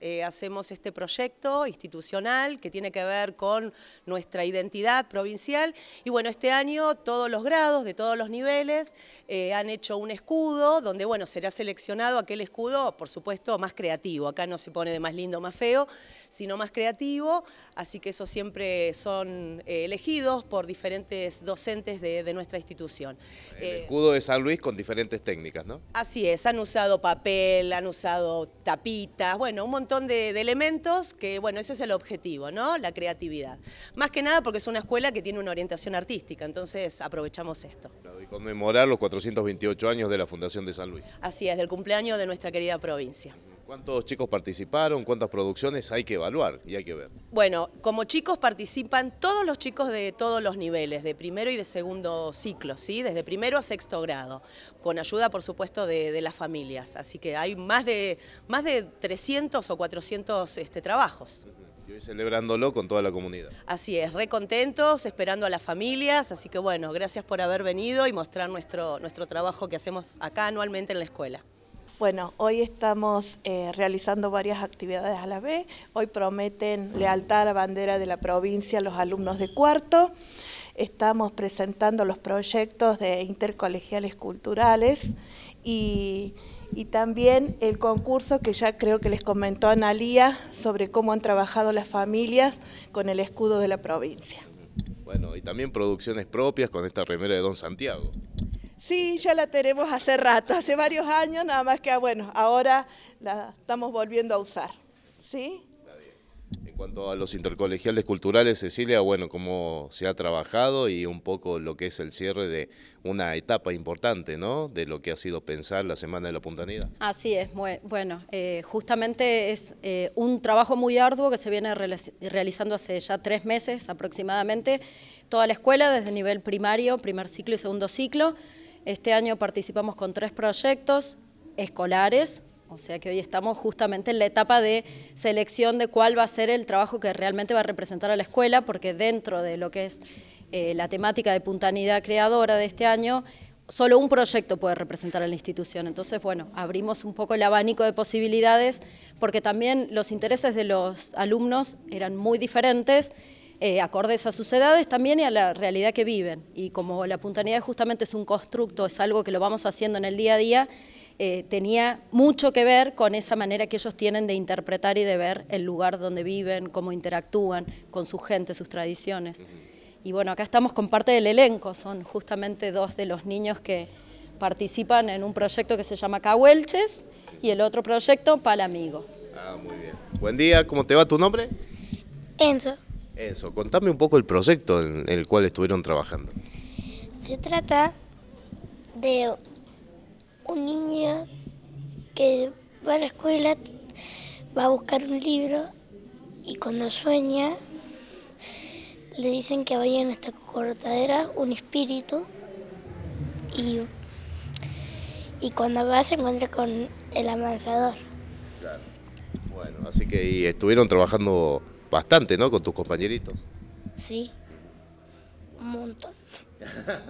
Eh, hacemos este proyecto institucional que tiene que ver con nuestra identidad provincial y bueno, este año todos los grados de todos los niveles eh, han hecho un escudo donde bueno, será seleccionado aquel escudo, por supuesto, más creativo, acá no se pone de más lindo, más feo, sino más creativo, así que eso siempre son eh, elegidos por diferentes docentes de, de nuestra institución. El escudo de San Luis con diferentes técnicas, ¿no? Así es, han usado papel, han usado tapitas, bueno, bueno, un montón de, elementos que, bueno, ese es el objetivo, ¿no? La creatividad. Más que nada porque es una escuela que tiene una orientación artística, entonces aprovechamos esto. Y conmemorar los 428 años de la Fundación de San Luis. Así es, del cumpleaños de nuestra querida provincia. ¿Cuántos chicos participaron? ¿Cuántas producciones hay que evaluar y hay que ver? Bueno, como chicos participan todos los chicos de todos los niveles, de primero y de segundo ciclo, ¿sí? desde primero a sexto grado, con ayuda por supuesto de, las familias. Así que hay más de, más de 300 o 400 este, trabajos. Y hoy celebrándolo con toda la comunidad. Así es, re esperando a las familias, así que bueno, gracias por haber venido y mostrar nuestro, nuestro trabajo que hacemos acá anualmente en la escuela. Bueno, hoy estamos eh, realizando varias actividades a la vez. Hoy prometen lealtad a la bandera de la provincia a los alumnos de cuarto. Estamos presentando los proyectos de intercolegiales culturales y, y también el concurso que ya creo que les comentó Analía sobre cómo han trabajado las familias con el escudo de la provincia. Bueno, y también producciones propias con esta remera de Don Santiago. Sí, ya la tenemos hace rato, hace varios años, nada más que ah, bueno, ahora la estamos volviendo a usar. En cuanto a los intercolegiales culturales, Cecilia, bueno, cómo se ha trabajado y un poco lo que es el cierre de una etapa importante, ¿no? De lo que ha sido pensar la Semana de la Puntanida. Así es, bueno, eh, justamente es eh, un trabajo muy arduo que se viene realizando hace ya tres meses aproximadamente, toda la escuela, desde nivel primario, primer ciclo y segundo ciclo, este año participamos con tres proyectos escolares, o sea que hoy estamos justamente en la etapa de selección de cuál va a ser el trabajo que realmente va a representar a la escuela, porque dentro de lo que es eh, la temática de puntanidad creadora de este año, solo un proyecto puede representar a la institución. Entonces, bueno, abrimos un poco el abanico de posibilidades, porque también los intereses de los alumnos eran muy diferentes, eh, acordes a sus edades también y a la realidad que viven. Y como la puntanidad justamente es un constructo, es algo que lo vamos haciendo en el día a día, eh, tenía mucho que ver con esa manera que ellos tienen de interpretar y de ver el lugar donde viven, cómo interactúan con su gente, sus tradiciones. Y bueno, acá estamos con parte del elenco, son justamente dos de los niños que participan en un proyecto que se llama Cahuelches y el otro proyecto Palamigo. Ah, muy bien. Buen día, ¿cómo te va tu nombre? Enzo. Eso, contame un poco el proyecto en el cual estuvieron trabajando. Se trata de un niño que va a la escuela, va a buscar un libro y cuando sueña le dicen que vaya en esta cortadera un espíritu y, cuando va se encuentra con el amansador. Claro. Bueno, así que y estuvieron trabajando bastante, ¿no? Con tus compañeritos. Sí, un montón.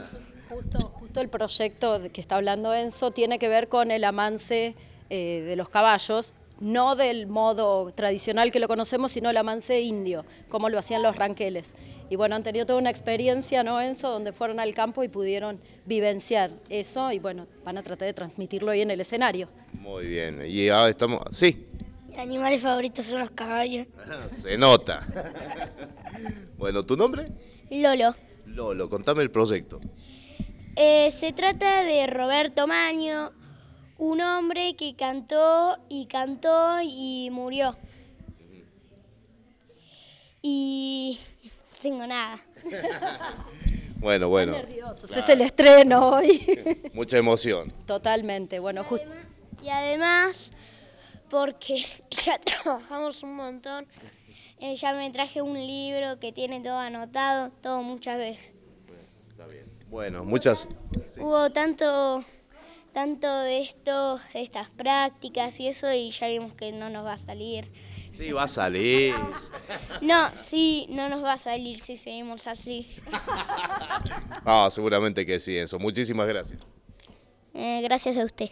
Justo, justo el proyecto que está hablando Enzo tiene que ver con el amance eh, de los caballos, no del modo tradicional que lo conocemos, sino el amance indio, como lo hacían los ranqueles. Y bueno, han tenido toda una experiencia, ¿no, Enzo? Donde fueron al campo y pudieron vivenciar eso y bueno, van a tratar de transmitirlo hoy en el escenario. Muy bien, y ahora estamos... Sí, animales favoritos son los caballos. Ah, se nota. bueno, ¿tu nombre? Lolo. Lolo, contame el proyecto. Eh, se trata de Roberto Maño, un hombre que cantó y cantó y murió. Y tengo nada. bueno, bueno. nervioso, es el estreno hoy. Mucha emoción. Totalmente, bueno. Y y además porque ya trabajamos un montón. Eh, ya me traje un libro que tiene todo anotado, todo muchas veces. Bueno, muchas... Hubo tanto, tanto de esto, estas prácticas y eso, y ya vimos que no nos va a salir. Sí, va a salir. No, sí, no nos va a salir si seguimos así. Ah, seguramente que sí, eso. Muchísimas gracias. Eh, gracias a usted.